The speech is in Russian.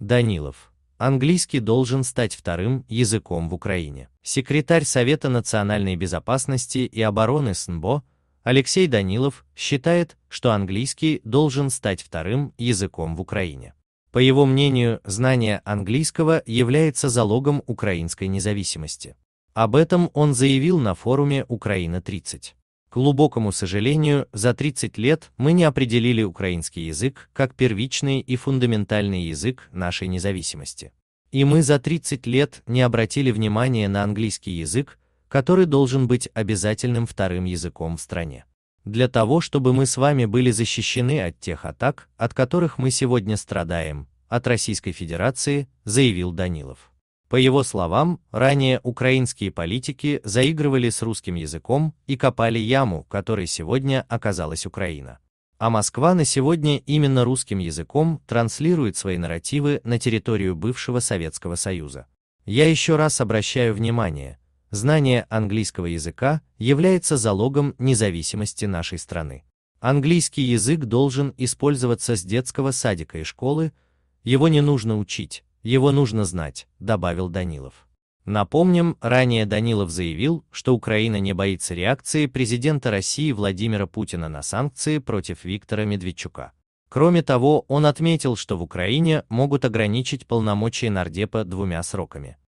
Данилов. Английский должен стать вторым языком в Украине. Секретарь Совета национальной безопасности и обороны СНБО Алексей Данилов считает, что английский должен стать вторым языком в Украине. По его мнению, знание английского является залогом украинской независимости. Об этом он заявил на форуме «Украина-30». К глубокому сожалению, за 30 лет мы не определили украинский язык как первичный и фундаментальный язык нашей независимости. И мы за 30 лет не обратили внимания на английский язык, который должен быть обязательным вторым языком в стране. Для того, чтобы мы с вами были защищены от тех атак, от которых мы сегодня страдаем, от Российской Федерации, заявил Данилов. По его словам, ранее украинские политики заигрывали с русским языком и копали яму, которой сегодня оказалась Украина. А Москва на сегодня именно русским языком транслирует свои нарративы на территорию бывшего Советского Союза. Я еще раз обращаю внимание, знание английского языка является залогом независимости нашей страны. Английский язык должен использоваться с детского садика и школы, его не нужно учить, его нужно знать, добавил Данилов. Напомним, ранее Данилов заявил, что Украина не боится реакции президента России Владимира Путина на санкции против Виктора Медведчука. Кроме того, он отметил, что в Украине могут ограничить полномочия нардепа двумя сроками.